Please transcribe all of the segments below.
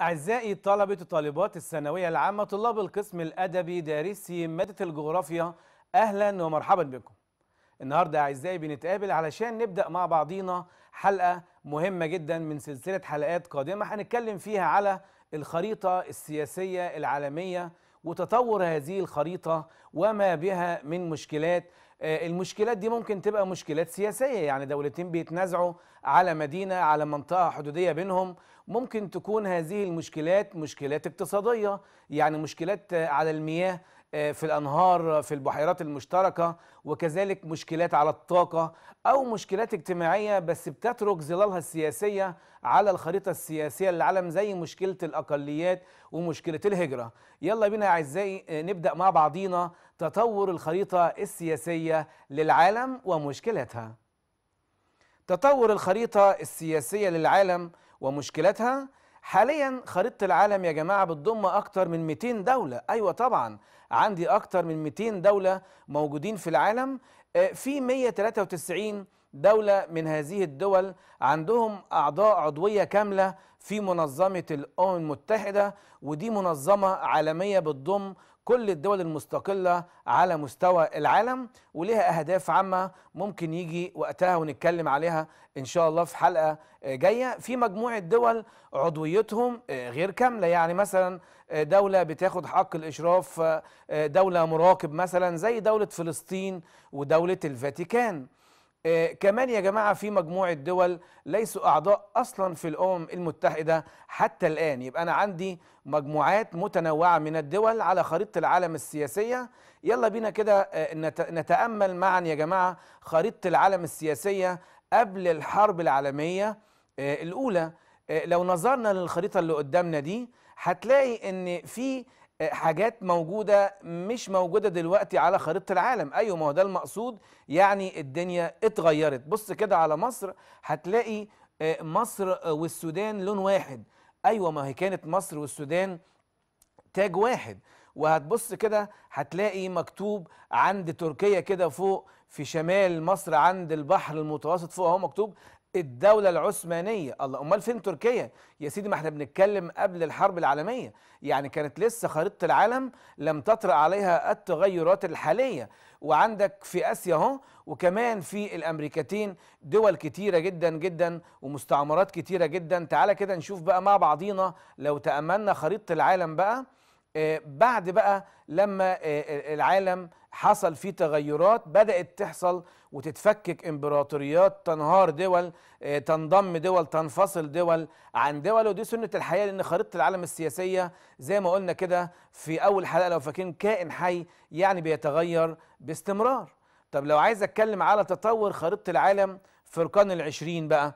أعزائي طلبة وطالبات الثانوية العامة طلاب القسم الأدبي دارسي مادة الجغرافيا أهلا ومرحبا بكم النهاردة أعزائي بنتقابل علشان نبدأ مع بعضينا حلقة مهمة جدا من سلسلة حلقات قادمة هنتكلم فيها على الخريطة السياسية العالمية وتطور هذه الخريطة وما بها من مشكلات آه، المشكلات دي ممكن تبقى مشكلات سياسية يعني دولتين بيتنازعوا على مدينة على منطقة حدودية بينهم ممكن تكون هذه المشكلات مشكلات اقتصادية يعني مشكلات على المياه آه، في الأنهار في البحيرات المشتركة وكذلك مشكلات على الطاقة أو مشكلات اجتماعية بس بتترك ظلالها السياسية على الخريطة السياسية للعالم زي مشكلة الأقليات ومشكلة الهجرة يلا بينا يا أعزائي آه، نبدأ مع بعضينا تطور الخريطة السياسية للعالم ومشكلاتها تطور الخريطة السياسية للعالم ومشكلتها حاليا خريطة العالم يا جماعة بتضم أكتر من 200 دولة أيوة طبعا عندي أكتر من 200 دولة موجودين في العالم آه، في 193 دولة من هذه الدول عندهم أعضاء عضوية كاملة في منظمة الأمم المتحدة ودي منظمة عالمية بتضم كل الدول المستقلة على مستوى العالم وليها أهداف عامة ممكن يجي وقتها ونتكلم عليها إن شاء الله في حلقة جاية في مجموعة دول عضويتهم آه، غير كاملة يعني مثلا آه، دولة بتاخد حق الإشراف آه، دولة مراقب مثلا زي دولة فلسطين ودولة الفاتيكان آه، كمان يا جماعة في مجموعة دول ليسوا أعضاء أصلا في الأمم المتحدة حتى الآن يبقى أنا عندي مجموعات متنوعة من الدول على خريطة العالم السياسية يلا بينا كده آه، نتأمل معا يا جماعة خريطة العالم السياسية قبل الحرب العالمية آه، الأولى لو نظرنا للخريطة اللي قدامنا دي هتلاقي ان في حاجات موجودة مش موجودة دلوقتي على خريطة العالم أيوة ما هو ده المقصود يعني الدنيا اتغيرت بص كده على مصر هتلاقي آه، مصر والسودان لون واحد أيوة ما هي كانت مصر والسودان تاج واحد وهتبص كده هتلاقي مكتوب عند تركيا كده فوق في شمال مصر عند البحر المتوسط فوق اهو مكتوب الدولة العثمانية الله أمال فين تركيا يا سيدي ما احنا بنتكلم قبل الحرب العالمية يعني كانت لسه خريطة العالم لم تطرأ عليها التغيرات الحالية وعندك في آسيا اهو وكمان في الأمريكتين دول كتيرة جدا جدا ومستعمرات كتيرة جدا تعالى كده نشوف بقى مع بعضينا لو تأملنا خريطة العالم بقى آه، بعد بقى لما آه، آه، العالم حصل فيه تغيرات بدأت تحصل وتتفكك امبراطوريات تنهار دول آه، تنضم دول تنفصل دول عن دول ودي سنة الحياة لأن خريطة العالم السياسية زي ما قلنا كده في أول حلقة لو فاكرين كائن حي يعني بيتغير باستمرار طب لو عايز أتكلم على تطور خريطة العالم في العشرين بقى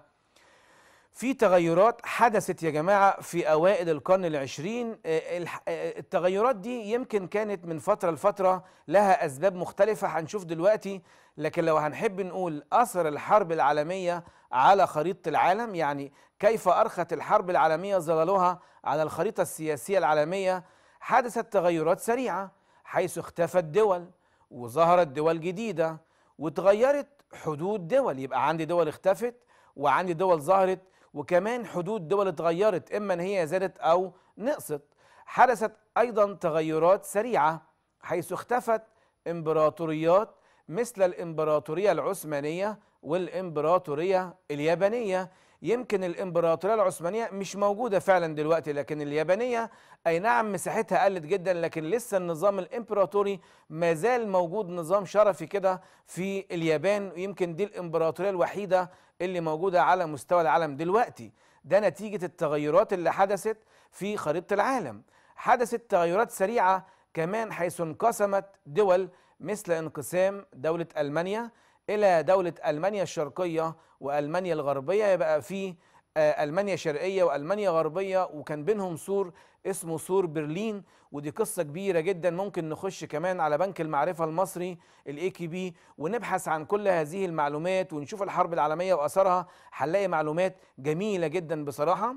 في تغيرات حدثت يا جماعة في أوائل القرن العشرين آه، آه، التغيرات دي يمكن كانت من فترة لفترة لها أسباب مختلفة هنشوف دلوقتي لكن لو هنحب نقول أثر الحرب العالمية على خريطة العالم يعني كيف أرخت الحرب العالمية ظلالها على الخريطة السياسية العالمية حدثت تغيرات سريعة حيث اختفت دول وظهرت دول جديدة وتغيرت حدود دول يبقى عندي دول اختفت وعندي دول ظهرت وكمان حدود دول اتغيرت إما أن هي زادت أو نقصت حدثت أيضا تغيرات سريعة حيث اختفت إمبراطوريات مثل الإمبراطورية العثمانية والإمبراطورية اليابانية يمكن الامبراطوريه العثمانيه مش موجوده فعلا دلوقتي لكن اليابانيه اي نعم مساحتها قلت جدا لكن لسه النظام الامبراطوري ما زال موجود نظام شرفي كده في اليابان ويمكن دي الامبراطوريه الوحيده اللي موجوده على مستوى العالم دلوقتي ده نتيجه التغيرات اللي حدثت في خريطه العالم حدثت تغيرات سريعه كمان حيث انقسمت دول مثل انقسام دوله المانيا الى دوله المانيا الشرقيه والمانيا الغربيه يبقى في آه، المانيا شرقيه والمانيا غربيه وكان بينهم سور اسمه سور برلين ودي قصه كبيره جدا ممكن نخش كمان على بنك المعرفه المصري الاي كي بي ونبحث عن كل هذه المعلومات ونشوف الحرب العالميه واثرها هنلاقي معلومات جميله جدا بصراحه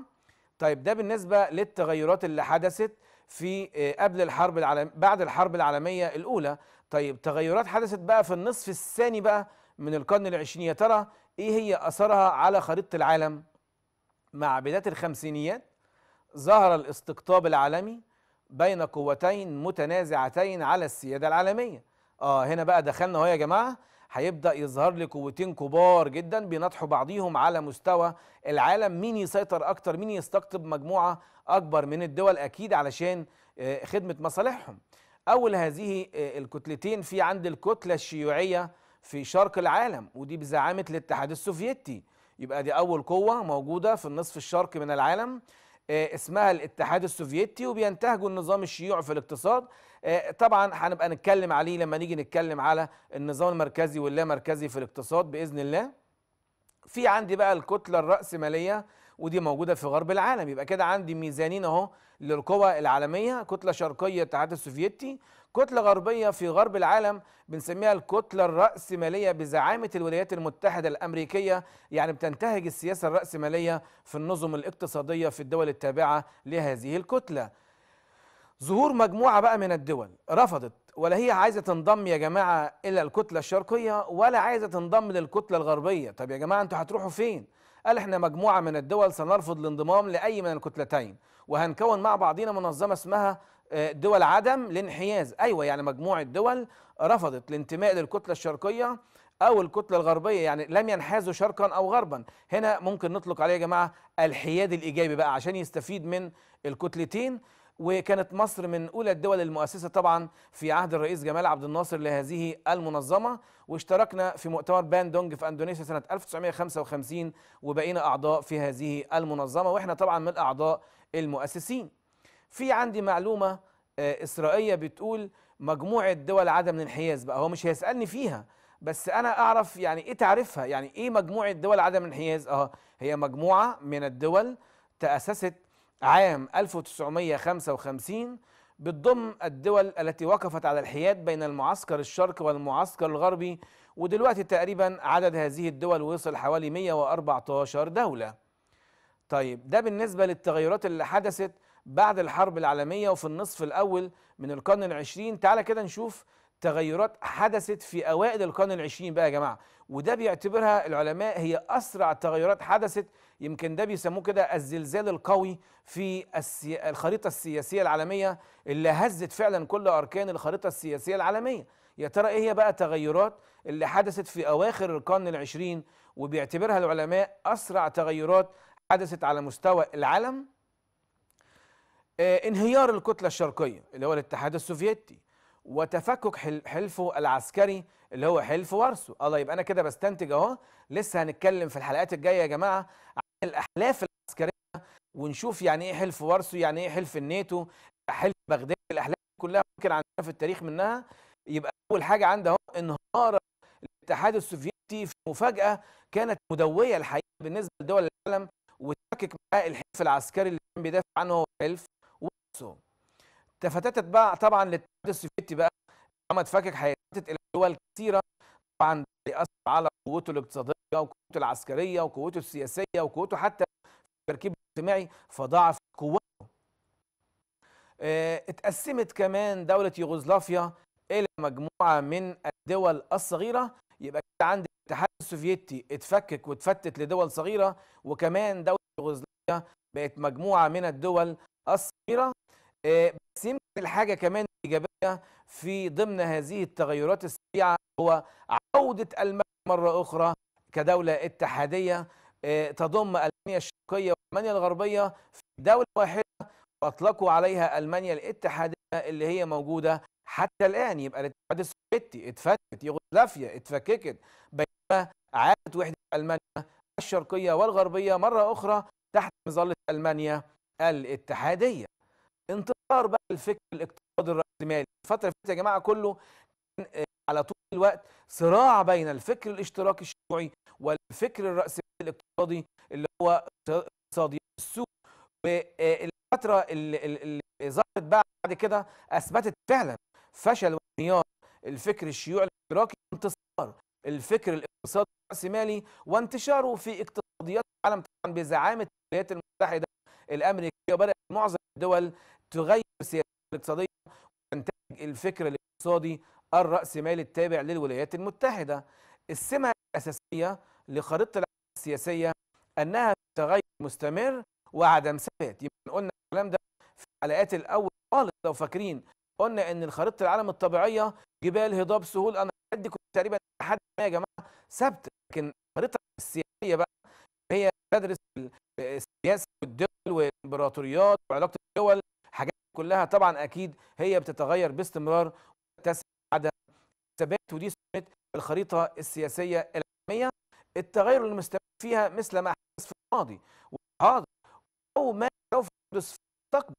طيب ده بالنسبه للتغيرات اللي حدثت في آه، قبل الحرب العالم بعد الحرب العالميه الاولى طيب تغيرات حدثت بقى في النصف الثاني بقى من القرن العشرين يا ترى ايه هي اثرها على خريطه العالم مع بدايه الخمسينيات ظهر الاستقطاب العالمي بين قوتين متنازعتين على السياده العالميه اه هنا بقى دخلنا اهو يا جماعه هيبدا يظهر لي قوتين كبار جدا بيناطحوا بعضيهم على مستوى العالم مين يسيطر اكتر مين يستقطب مجموعه اكبر من الدول اكيد علشان آه، خدمه مصالحهم اول هذه آه، الكتلتين في عند الكتله الشيوعيه في شرق العالم ودي بزعامة الاتحاد السوفيتي يبقى دي أول قوة موجودة في النصف الشرقي من العالم آه، اسمها الاتحاد السوفيتي وبينتهجوا النظام الشيوعي في الاقتصاد آه، طبعا هنبقى نتكلم عليه لما نيجي نتكلم على النظام المركزي واللا مركزي في الاقتصاد بإذن الله في عندي بقى الكتلة الرأسمالية ودي موجوده في غرب العالم يبقى كده عندي ميزانين اهو للقوى العالميه كتله شرقيه الاتحاد السوفيتي كتله غربيه في غرب العالم بنسميها الكتله الراسماليه بزعامه الولايات المتحده الامريكيه يعني بتنتهج السياسه الراسماليه في النظم الاقتصاديه في الدول التابعه لهذه الكتله ظهور مجموعة بقى من الدول رفضت ولا هي عايزة تنضم يا جماعة إلى الكتلة الشرقية ولا عايزة تنضم للكتلة الغربية طب يا جماعة أنتوا هتروحوا فين؟ قال احنا مجموعة من الدول سنرفض الانضمام لأي من الكتلتين وهنكون مع بعضنا منظمة اسمها آه، دول عدم الانحياز أيوة يعني مجموعة دول رفضت الانتماء للكتلة الشرقية أو الكتلة الغربية يعني لم ينحازوا شرقا أو غربا هنا ممكن نطلق عليه يا جماعة الحياد الإيجابي بقى عشان يستفيد من الكتلتين وكانت مصر من أولى الدول المؤسسة طبعا في عهد الرئيس جمال عبد الناصر لهذه المنظمة واشتركنا في مؤتمر باندونج في أندونيسيا سنة 1955 وبقينا أعضاء في هذه المنظمة وإحنا طبعا من الأعضاء المؤسسين في عندي معلومة آه، إسرائيلية بتقول مجموعة دول عدم الانحياز بقى هو مش هيسألني فيها بس انا اعرف يعني ايه تعريفها يعني ايه مجموعه دول عدم الانحياز اه هي مجموعه من الدول تاسست عام 1955 بتضم الدول التي وقفت على الحياد بين المعسكر الشرقي والمعسكر الغربي ودلوقتي تقريبا عدد هذه الدول وصل حوالي 114 دولة طيب ده بالنسبة للتغيرات اللي حدثت بعد الحرب العالمية وفي النصف الأول من القرن العشرين تعال كده نشوف تغيرات حدثت في اوائل القرن العشرين بقى يا جماعه وده بيعتبرها العلماء هي اسرع تغيرات حدثت يمكن ده بيسموه كده الزلزال القوي في السي... الخريطه السياسيه العالميه اللي هزت فعلا كل اركان الخريطه السياسيه العالميه يا ترى ايه هي بقى التغيرات اللي حدثت في اواخر القرن العشرين وبيعتبرها العلماء اسرع تغيرات حدثت على مستوى العالم آه، انهيار الكتله الشرقيه اللي هو الاتحاد السوفيتي وتفكك حلفه العسكري اللي هو حلف وارسو الله يبقى انا كده بستنتج اهو لسه هنتكلم في الحلقات الجايه يا جماعه عن الاحلاف العسكريه ونشوف يعني ايه حلف وارسو يعني ايه حلف الناتو حلف بغداد الاحلاف كلها ممكن عندنا في التاريخ منها يبقى اول حاجه عندها اهو انهار الاتحاد السوفيتي في مفاجاه كانت مدويه الحقيقه بالنسبه لدول العالم وتفكك معاه الحلف العسكري اللي كان بيدافع عنه هو حلف وارسو تفتتت بقى طبعا للاتحاد السوفيتي بقى محمد فاكك هيتفتت الى دول كثيره طبعا بيأثر على قوته الاقتصاديه وقوته العسكريه وقوته السياسيه وقوته حتى التركيب الاجتماعي فضاعف قوته. آه، اتقسمت كمان دوله يوغوسلافيا الى مجموعه من الدول الصغيره يبقى كده عند الاتحاد السوفيتي اتفكك واتفتت لدول صغيره وكمان دوله يوغوسلافيا بقت مجموعه من الدول الصغيره آه، بس يمكن الحاجة كمان إيجابية في ضمن هذه التغيرات السريعة هو عودة ألمانيا مرة أخرى كدولة اتحادية آه، تضم ألمانيا الشرقية وألمانيا الغربية في دولة واحدة وأطلقوا عليها ألمانيا الاتحادية اللي هي موجودة حتى الآن يبقى الاتحاد السوفيتي اتفتت يوغوسلافيا اتفككت بينما عادت وحدة ألمانيا الشرقية والغربية مرة أخرى تحت مظلة ألمانيا الاتحادية اختار بقى الفكر الاقتصادي الراسمالي الفتره اللي فاتت يا جماعه كله كان آه، على طول الوقت صراع بين الفكر الاشتراكي الشيوعي والفكر الراسمالي الاقتصادي اللي هو اقتصادي السوق والفتره آه، اللي ظهرت بعد كده اثبتت فعلا فشل وانهيار الفكر الشيوعي الاشتراكي انتصار الفكر الاقتصادي الراسمالي وانتشاره في اقتصاديات العالم طبعا بزعامه الولايات المتحده الامريكيه وبدات معظم الدول تغير سياستها الاقتصاديه وتنتج الفكر الاقتصادي الرأسمالي التابع للولايات المتحدة السمة الأساسية لخريطة العمل السياسية أنها تغير مستمر وعدم ثبات يبقى قلنا الكلام ده في الحلقات الأول خالص لو فاكرين قلنا إن خريطة العالم الطبيعية جبال هضاب سهول أنا دي كنت تقريبا لحد ما يا جماعة ثابتة لكن الخريطة السياسية بقى هي تدرس السياسة والدول والإمبراطوريات وعلاقة الدول كلها طبعا اكيد هي بتتغير باستمرار وتسعى ثبات ودي سمت الخريطه السياسيه العالميه التغير المستمر فيها مثل ما حدث في الماضي والحاضر او ما سوف يحدث في المستقبل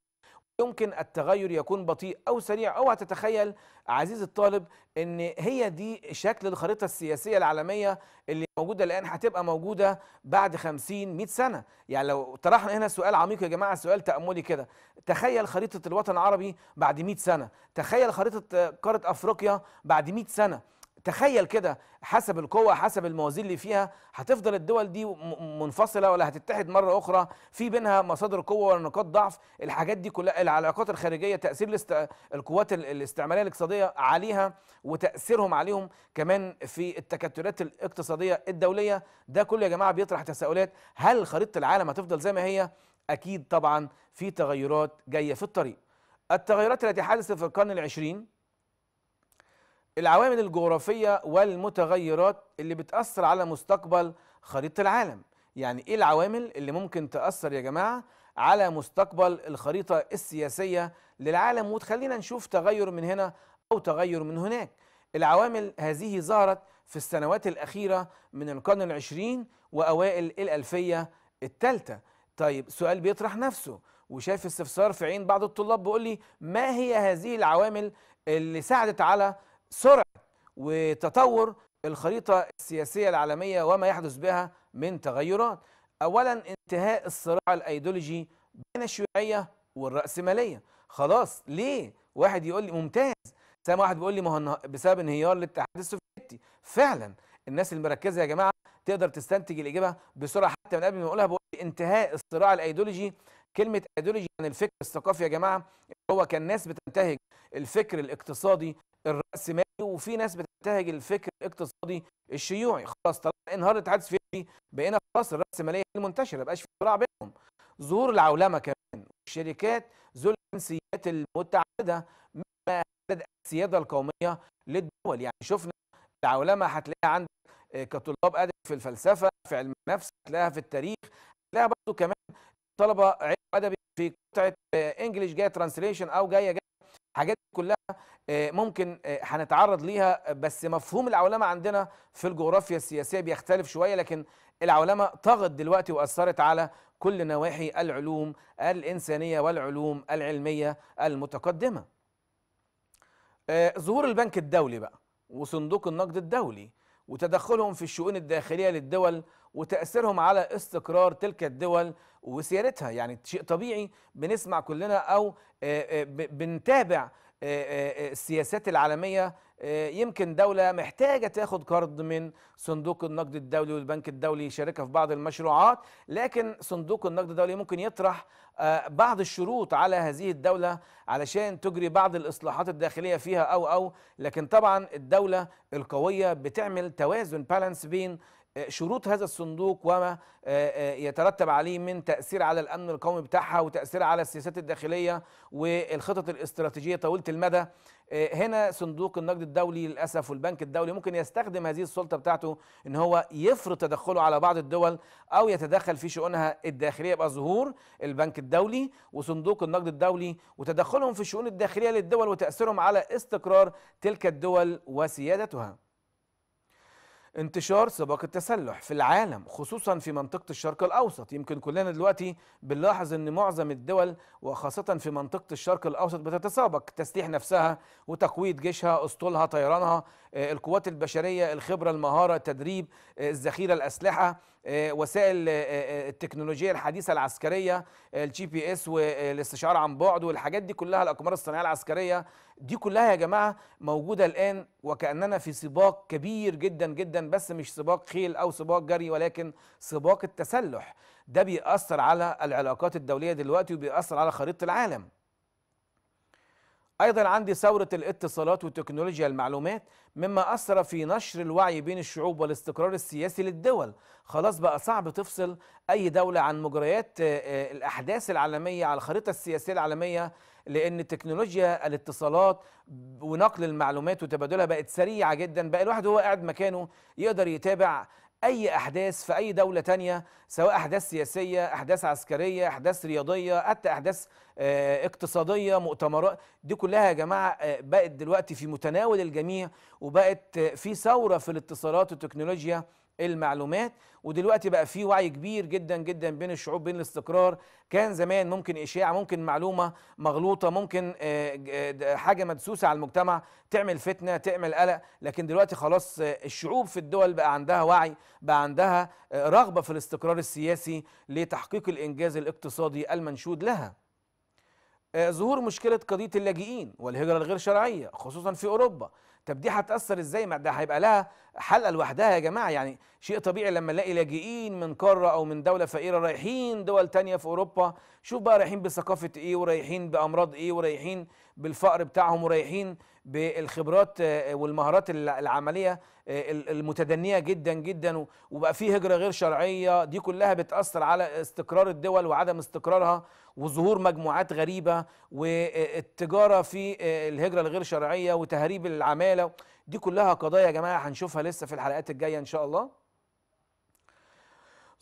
يمكن التغير يكون بطيء او سريع او هتتخيل عزيز الطالب ان هي دي شكل الخريطه السياسيه العالميه اللي موجوده الان هتبقى موجوده بعد 50 100 سنه يعني لو طرحنا هنا سؤال عميق يا جماعه سؤال تاملي كده تخيل خريطه الوطن العربي بعد 100 سنه تخيل خريطه قاره افريقيا بعد 100 سنه تخيل كده حسب القوة حسب الموازين اللي فيها هتفضل الدول دي منفصلة ولا هتتحد مرة أخرى في بينها مصادر قوة ولا نقاط ضعف الحاجات دي كلها العلاقات الخارجية تأثير الاست... القوات الاستعمارية الاقتصادية عليها وتأثيرهم عليهم كمان في التكتلات الاقتصادية الدولية ده كله يا جماعة بيطرح تساؤلات هل خريطة العالم هتفضل زي ما هي؟ أكيد طبعا في تغيرات جاية في الطريق التغيرات التي حدثت في القرن العشرين العوامل الجغرافية والمتغيرات اللي بتأثر على مستقبل خريطة العالم يعني إيه العوامل اللي ممكن تأثر يا جماعة على مستقبل الخريطة السياسية للعالم وتخلينا نشوف تغير من هنا أو تغير من هناك العوامل هذه ظهرت في السنوات الأخيرة من القرن العشرين وأوائل الألفية الثالثة طيب سؤال بيطرح نفسه وشايف استفسار في عين بعض الطلاب بيقول لي ما هي هذه العوامل اللي ساعدت على سرعه وتطور الخريطه السياسيه العالميه وما يحدث بها من تغيرات. اولا انتهاء الصراع الايديولوجي بين الشيوعيه والراسماليه. خلاص ليه؟ واحد يقول لي ممتاز سامع واحد بيقول لي ما هو بسبب انهيار الاتحاد السوفيتي. فعلا الناس المركزه يا جماعه تقدر تستنتج الاجابه بسرعه حتى من قبل ما اقولها بقول انتهاء الصراع الايديولوجي كلمه ايديولوجي عن الفكر الثقافي يا جماعه هو كان ناس بتنتهج الفكر الاقتصادي الرأسمالي وفي ناس بتنتهج الفكر الاقتصادي الشيوعي خلاص طالما انهار الاتحاد السوفيتي بقينا خلاص الرأسمالية المنتشرة مابقاش في صراع بينهم ظهور العولمة كمان والشركات ذو الجنسيات المتعددة مما هدد السيادة القومية للدول يعني شفنا العولمة هتلاقيها عندك آه، كطلاب أدب في الفلسفة في علم النفس هتلاقيها في التاريخ هتلاقيها برضه كمان طلبة علم أدبي في قطعة انجلش آه، جاية ترانسليشن أو جاية جاية حاجات كلها آه، ممكن آه، هنتعرض ليها بس مفهوم العولمه عندنا في الجغرافيا السياسيه بيختلف شويه لكن العولمه طغت دلوقتي واثرت على كل نواحي العلوم الانسانيه والعلوم العلميه المتقدمه. آه، ظهور البنك الدولي بقى وصندوق النقد الدولي وتدخلهم في الشؤون الداخلية للدول وتأثيرهم على استقرار تلك الدول وسيادتها يعني شيء طبيعي بنسمع كلنا أو آه، آه، بنتابع آه، آه، آه، السياسات العالميه يمكن دوله محتاجه تاخد قرض من صندوق النقد الدولي والبنك الدولي يشاركها في بعض المشروعات لكن صندوق النقد الدولي ممكن يطرح بعض الشروط على هذه الدوله علشان تجري بعض الاصلاحات الداخليه فيها او او لكن طبعا الدوله القويه بتعمل توازن بالانس بين شروط هذا الصندوق وما آه، آه، يترتب عليه من تأثير على الأمن القومي بتاعها وتأثير على السياسات الداخلية والخطط الاستراتيجية طويلة المدى آه، هنا صندوق النقد الدولي للأسف والبنك الدولي ممكن يستخدم هذه السلطة بتاعته إن هو يفرض تدخله على بعض الدول أو يتدخل في شؤونها الداخلية يبقى ظهور البنك الدولي وصندوق النقد الدولي وتدخلهم في الشؤون الداخلية للدول وتأثيرهم على استقرار تلك الدول وسيادتها انتشار سباق التسلح في العالم خصوصا في منطقة الشرق الأوسط يمكن كلنا دلوقتي بنلاحظ أن معظم الدول وخاصة في منطقة الشرق الأوسط بتتسابق تسليح نفسها وتقويض جيشها أسطولها طيرانها آه، القوات البشرية الخبرة المهارة التدريب آه، الذخيرة الأسلحة آه، وسائل آه، آه، التكنولوجيا الحديثه العسكريه الجي بي اس والاستشعار عن بعد والحاجات دي كلها الاقمار الصناعيه العسكريه دي كلها يا جماعه موجوده الان وكاننا في سباق كبير جدا جدا بس مش سباق خيل او سباق جري ولكن سباق التسلح ده بيأثر على العلاقات الدوليه دلوقتي وبيأثر على خريطه العالم أيضا عندي ثورة الاتصالات وتكنولوجيا المعلومات مما أثر في نشر الوعي بين الشعوب والاستقرار السياسي للدول خلاص بقى صعب تفصل أي دولة عن مجريات آه، آه، الأحداث العالمية على الخريطة السياسية العالمية لأن تكنولوجيا الاتصالات ونقل المعلومات وتبادلها بقت سريعة جدا بقى الواحد هو قاعد مكانه يقدر يتابع أي أحداث في أي دولة تانية سواء أحداث سياسية أحداث عسكرية أحداث رياضية حتى أحداث آه، اقتصادية مؤتمرات دي كلها يا جماعة آه، بقت دلوقتي في متناول الجميع وبقت في ثورة في الاتصالات وتكنولوجيا المعلومات ودلوقتي بقى في وعي كبير جدا جدا بين الشعوب بين الاستقرار كان زمان ممكن اشاعه ممكن معلومه مغلوطه ممكن آه، آه، حاجه مدسوسه على المجتمع تعمل فتنه تعمل قلق لكن دلوقتي خلاص آه، الشعوب في الدول بقى عندها وعي بقى عندها رغبه في الاستقرار السياسي لتحقيق الانجاز الاقتصادي المنشود لها ظهور مشكلة قضية اللاجئين والهجرة الغير شرعية خصوصا في أوروبا طب دي هتاثر ازاي ما ده هيبقى لها حلقه لوحدها يا جماعه يعني شيء طبيعي لما نلاقي لاجئين من قاره او من دوله فقيره رايحين دول تانية في اوروبا شوف بقى رايحين بثقافه ايه ورايحين بامراض ايه ورايحين بالفقر بتاعهم ورايحين بالخبرات آه، آه، والمهارات العمليه آه، المتدنيه جدا جدا وبقى في هجره غير شرعيه دي كلها بتاثر على استقرار الدول وعدم استقرارها وظهور مجموعات غريبه والتجاره في الهجره الغير شرعيه وتهريب العماله دي كلها قضايا يا جماعه هنشوفها لسه في الحلقات الجايه ان شاء الله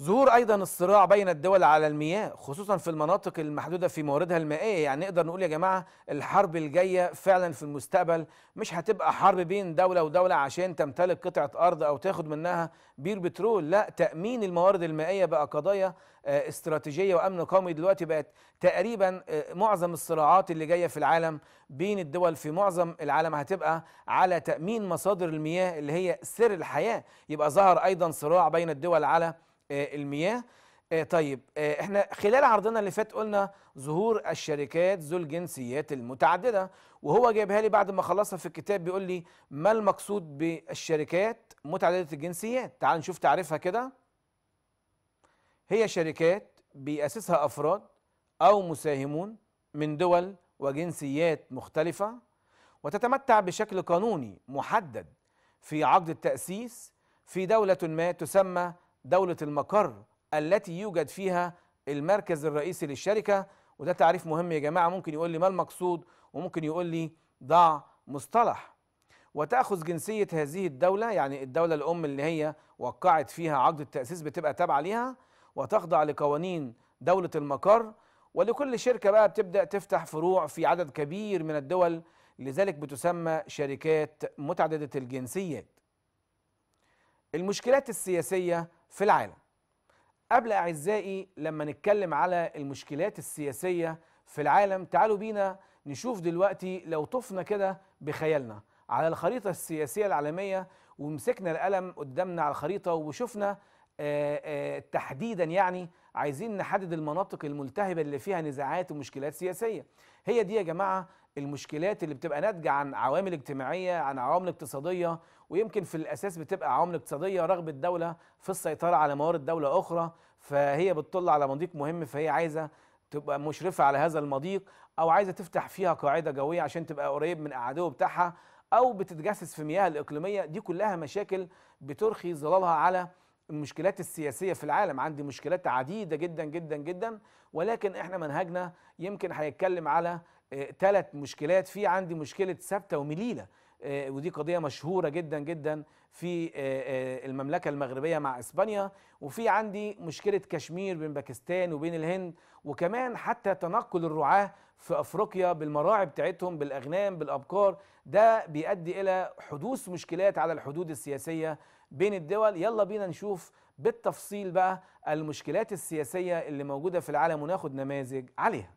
ظهور ايضا الصراع بين الدول على المياه خصوصا في المناطق المحدوده في مواردها المائيه يعني نقدر نقول يا جماعه الحرب الجايه فعلا في المستقبل مش هتبقى حرب بين دوله ودوله عشان تمتلك قطعه ارض او تاخد منها بير بترول لا تامين الموارد المائيه بقى قضايا آه، استراتيجيه وامن قومي دلوقتي بقت تقريبا آه، معظم الصراعات اللي جايه في العالم بين الدول في معظم العالم هتبقى على تامين مصادر المياه اللي هي سر الحياه يبقى ظهر ايضا صراع بين الدول على آه، المياه آه، طيب آه، احنا خلال عرضنا اللي فات قلنا ظهور الشركات ذو الجنسيات المتعدده وهو جايبها لي بعد ما خلصها في الكتاب بيقول لي ما المقصود بالشركات متعدده الجنسيات تعال نشوف تعريفها كده هي شركات بيأسسها افراد او مساهمون من دول وجنسيات مختلفه وتتمتع بشكل قانوني محدد في عقد التأسيس في دوله ما تسمى دولة المقر التي يوجد فيها المركز الرئيسي للشركة وده تعريف مهم يا جماعة ممكن يقول لي ما المقصود وممكن يقول لي ضع مصطلح وتأخذ جنسية هذه الدولة يعني الدولة الأم اللي هي وقعت فيها عقد التأسيس بتبقى تابعة ليها وتخضع لقوانين دولة المقر ولكل شركة بقى بتبدأ تفتح فروع في عدد كبير من الدول لذلك بتسمى شركات متعددة الجنسيات المشكلات السياسية في العالم قبل أعزائي لما نتكلم على المشكلات السياسية في العالم تعالوا بينا نشوف دلوقتي لو طفنا كده بخيالنا على الخريطة السياسية العالمية ومسكنا القلم قدامنا على الخريطة وشفنا آه، آه، تحديدا يعني عايزين نحدد المناطق الملتهبة اللي فيها نزاعات ومشكلات سياسية هي دي يا جماعة المشكلات اللي بتبقى ناتجه عن عوامل اجتماعيه عن عوامل اقتصاديه ويمكن في الاساس بتبقى عوامل اقتصاديه رغبه دوله في السيطره على موارد دوله اخرى فهي بتطل على مضيق مهم فهي عايزه تبقى مشرفه على هذا المضيق او عايزه تفتح فيها قاعده جويه عشان تبقى قريب من العدو بتاعها او بتتجسس في مياه الاقليميه دي كلها مشاكل بترخي ظلالها على المشكلات السياسية في العالم عندي مشكلات عديدة جدا جدا جدا ولكن احنا منهجنا يمكن هيتكلم على ثلاث آه، مشكلات في عندي مشكله ثابته ومليله آه، ودي قضيه مشهوره جدا جدا في آه، المملكه المغربيه مع اسبانيا وفي عندي مشكله كشمير بين باكستان وبين الهند وكمان حتى تنقل الرعاه في افريقيا بالمراعي بتاعتهم بالاغنام بالابقار ده بيؤدي الى حدوث مشكلات على الحدود السياسيه بين الدول يلا بينا نشوف بالتفصيل بقى المشكلات السياسيه اللي موجوده في العالم وناخد نماذج عليها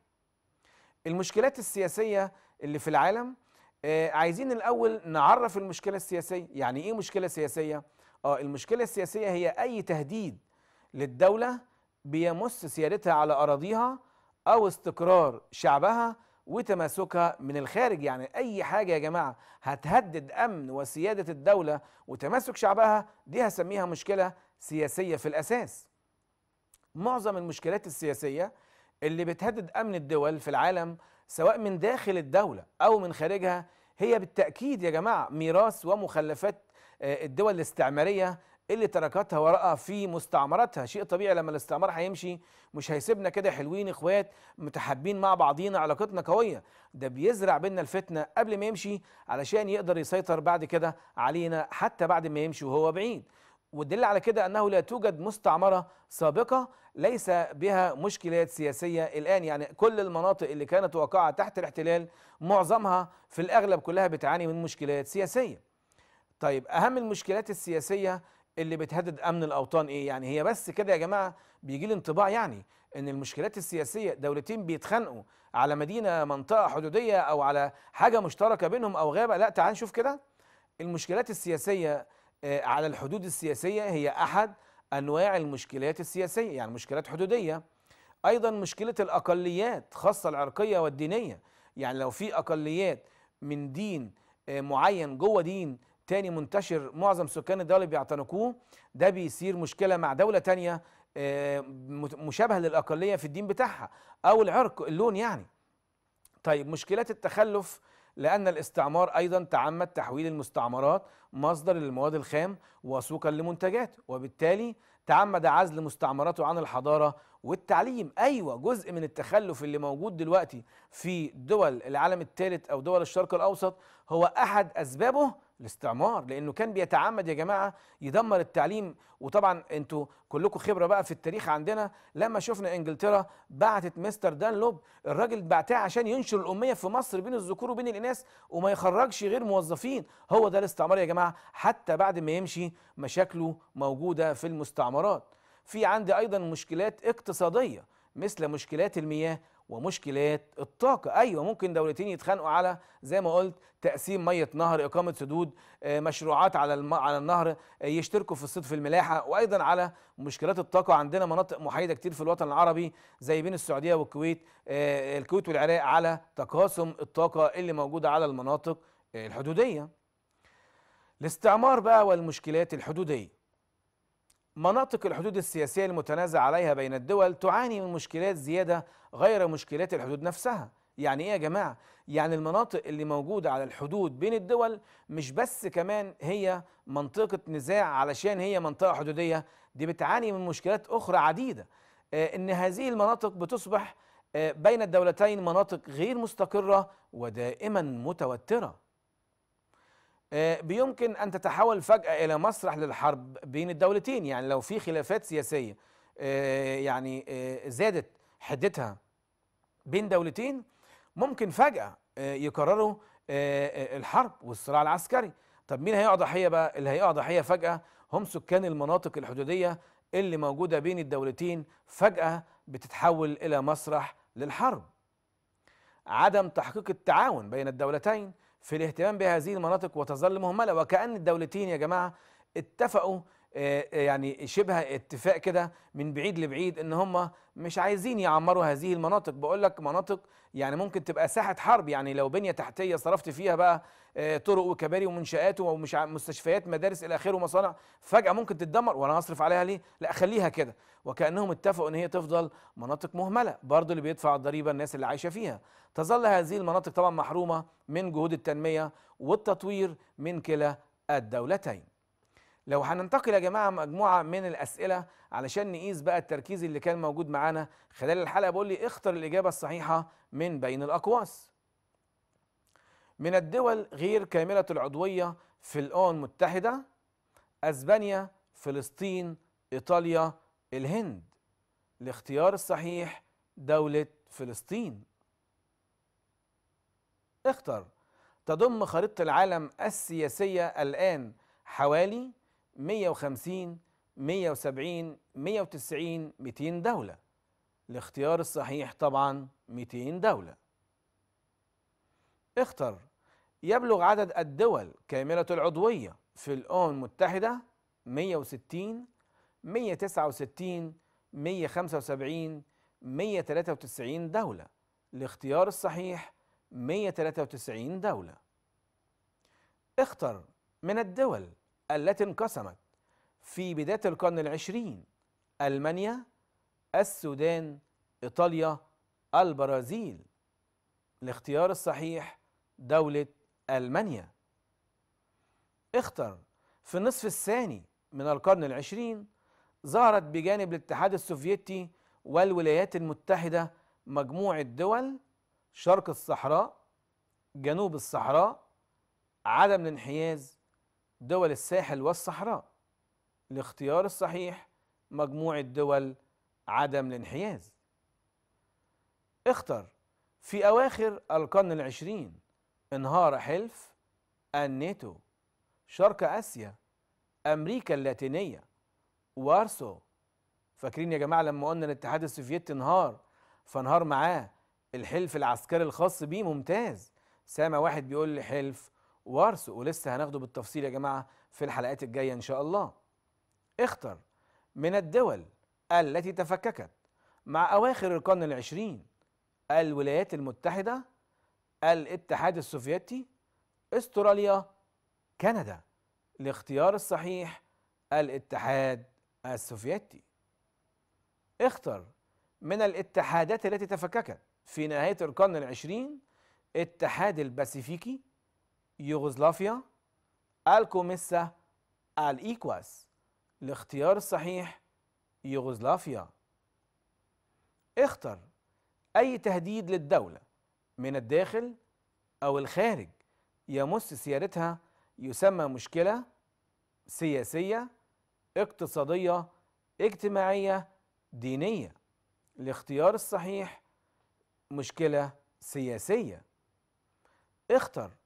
المشكلات السياسية اللي في العالم آه، عايزين الأول نعرف المشكلة السياسية يعني إيه مشكلة سياسية؟ آه المشكلة السياسية هي أي تهديد للدولة بيمس سيادتها على أراضيها أو استقرار شعبها وتماسكها من الخارج يعني أي حاجة يا جماعة هتهدد أمن وسيادة الدولة وتماسك شعبها دي هسميها مشكلة سياسية في الأساس معظم المشكلات السياسية اللي بتهدد امن الدول في العالم سواء من داخل الدوله او من خارجها هي بالتاكيد يا جماعه ميراث ومخلفات آه، الدول الاستعماريه اللي تركتها وراءها في مستعمراتها شيء طبيعي لما الاستعمار هيمشي مش هيسيبنا كده حلوين اخوات متحابين مع بعضينا علاقتنا قويه ده بيزرع بينا الفتنه قبل ما يمشي علشان يقدر يسيطر بعد كده علينا حتى بعد ما يمشي وهو بعيد ودل على كده أنه لا توجد مستعمرة سابقة ليس بها مشكلات سياسية الآن يعني كل المناطق اللي كانت واقعة تحت الاحتلال معظمها في الأغلب كلها بتعاني من مشكلات سياسية طيب أهم المشكلات السياسية اللي بتهدد أمن الأوطان إيه يعني هي بس كده يا جماعة بيجي الانطباع انطباع يعني ان المشكلات السياسيه دولتين بيتخانقوا على مدينه منطقه حدوديه او على حاجه مشتركه بينهم او غابه لا تعال نشوف كده المشكلات السياسيه آه، على الحدود السياسية هي أحد أنواع المشكلات السياسية يعني مشكلات حدودية أيضا مشكلة الأقليات خاصة العرقية والدينية يعني لو في أقليات من دين آه، معين جوه دين تاني منتشر معظم سكان الدولة بيعتنقوه ده بيصير مشكلة مع دولة تانية آه، مشابهة للأقلية في الدين بتاعها أو العرق اللون يعني طيب مشكلات التخلف لأن الاستعمار أيضا تعمد تحويل المستعمرات مصدر للمواد الخام وسوقا لمنتجات وبالتالي تعمد عزل مستعمراته عن الحضارة والتعليم أيوة جزء من التخلف اللي موجود دلوقتي في دول العالم الثالث أو دول الشرق الأوسط هو أحد أسبابه الاستعمار لانه كان بيتعمد يا جماعه يدمر التعليم وطبعا انتوا كلكم خبره بقى في التاريخ عندنا لما شفنا انجلترا بعتت مستر دانلوب الراجل بعتها عشان ينشر الاميه في مصر بين الذكور وبين الاناث وما يخرجش غير موظفين هو ده الاستعمار يا جماعه حتى بعد ما يمشي مشاكله موجوده في المستعمرات في عندي ايضا مشكلات اقتصاديه مثل مشكلات المياه ومشكلات الطاقة أيوة ممكن دولتين يتخانقوا على زي ما قلت تقسيم مية نهر إقامة سدود آه، مشروعات على الم... على النهر آه، يشتركوا في الصيد في الملاحة وأيضا على مشكلات الطاقة عندنا مناطق محايدة كتير في الوطن العربي زي بين السعودية والكويت آه، الكويت والعراق على تقاسم الطاقة اللي موجودة على المناطق الحدودية الاستعمار بقى والمشكلات الحدودية مناطق الحدود السياسية المتنازع عليها بين الدول تعاني من مشكلات زيادة غير مشكلات الحدود نفسها يعني ايه يا جماعة؟ يعني المناطق اللي موجودة على الحدود بين الدول مش بس كمان هي منطقة نزاع علشان هي منطقة حدودية دي بتعاني من مشكلات أخرى عديدة آه، إن هذه المناطق بتصبح آه، بين الدولتين مناطق غير مستقرة ودائما متوترة آه، بيمكن أن تتحول فجأة إلى مسرح للحرب بين الدولتين يعني لو في خلافات سياسية آه، يعني آه، زادت حدتها بين دولتين ممكن فجأة يقرروا الحرب والصراع العسكري طب مين هيقع ضحية بقى اللي هيقع ضحية فجأة هم سكان المناطق الحدودية اللي موجودة بين الدولتين فجأة بتتحول إلى مسرح للحرب عدم تحقيق التعاون بين الدولتين في الاهتمام بهذه المناطق وتظل مهمله وكأن الدولتين يا جماعه اتفقوا آه، آه، يعني شبه اتفاق كده من بعيد لبعيد ان هم مش عايزين يعمروا هذه المناطق بقول لك مناطق يعني ممكن تبقى ساحه حرب يعني لو بنيه تحتيه صرفت فيها بقى آه، طرق وكباري ومنشآت ومش مستشفيات مدارس الى اخره ومصانع فجاه ممكن تتدمر وانا هصرف عليها ليه؟ لا خليها كده وكانهم اتفقوا ان هي تفضل مناطق مهمله برضه اللي بيدفع الضريبه الناس اللي عايشه فيها تظل هذه المناطق طبعا محرومه من جهود التنميه والتطوير من كلا الدولتين لو هننتقل يا جماعه مجموعه من الاسئله علشان نقيس بقى التركيز اللي كان موجود معانا خلال الحلقه بقول لي اختر الاجابه الصحيحه من بين الاقواس من الدول غير كامله العضويه في الامم المتحده اسبانيا فلسطين ايطاليا الهند الاختيار الصحيح دوله فلسطين اختر تضم خريطه العالم السياسيه الان حوالي 150 170 190 200 دولة الاختيار الصحيح طبعا 200 دولة اختر يبلغ عدد الدول كاملة العضوية في الأمم المتحدة 160 169 175 193 دولة الاختيار الصحيح 193 دولة اختر من الدول التي انقسمت في بداية القرن العشرين ألمانيا السودان إيطاليا البرازيل الاختيار الصحيح دولة ألمانيا اختر في النصف الثاني من القرن العشرين ظهرت بجانب الاتحاد السوفيتي والولايات المتحدة مجموعة دول شرق الصحراء جنوب الصحراء عدم الانحياز دول الساحل والصحراء الاختيار الصحيح مجموعة دول عدم الانحياز اختر في أواخر القرن العشرين انهار حلف الناتو شرق آسيا أمريكا اللاتينية وارسو فاكرين يا جماعة لما قلنا الاتحاد السوفيتي انهار فانهار معاه الحلف العسكري الخاص بيه ممتاز سامع واحد بيقول لي حلف وارثه ولسه هناخده بالتفصيل يا جماعه في الحلقات الجايه ان شاء الله. اختر من الدول التي تفككت مع اواخر القرن العشرين الولايات المتحده الاتحاد السوفيتي استراليا كندا الاختيار الصحيح الاتحاد السوفيتي اختر من الاتحادات التي تفككت في نهاية القرن العشرين اتحاد الباسيفيكي يوغوسلافيا الكوميسا الإيكواس الاختيار الصحيح يوغوسلافيا اختر أي تهديد للدولة من الداخل أو الخارج يمس سيادتها يسمى مشكلة سياسية اقتصادية اجتماعية دينية الاختيار الصحيح مشكلة سياسية اختر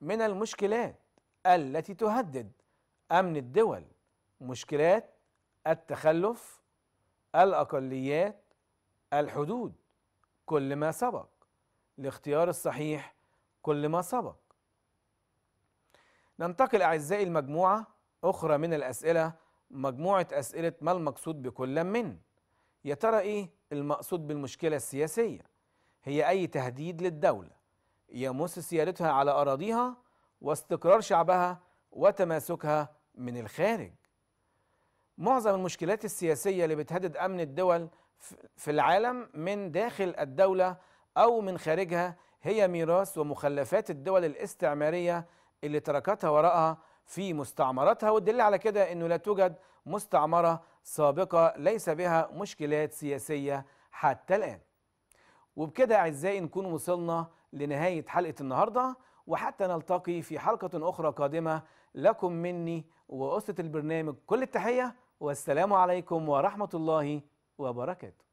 من المشكلات التي تهدد امن الدول مشكلات التخلف الاقليات الحدود كل ما سبق الاختيار الصحيح كل ما سبق ننتقل اعزائي المجموعه اخرى من الاسئله مجموعه اسئله ما المقصود بكل من يا ترى ايه المقصود بالمشكله السياسيه هي اي تهديد للدوله يمس سيادتها على أراضيها واستقرار شعبها وتماسكها من الخارج معظم المشكلات السياسية اللي بتهدد أمن الدول في العالم من داخل الدولة أو من خارجها هي ميراث ومخلفات الدول الاستعمارية اللي تركتها وراءها في مستعمراتها والدليل على كده أنه لا توجد مستعمرة سابقة ليس بها مشكلات سياسية حتى الآن وبكده أعزائي نكون وصلنا لنهاية حلقة النهاردة وحتى نلتقي في حلقة أخرى قادمة لكم مني وأسرة البرنامج كل التحية والسلام عليكم ورحمة الله وبركاته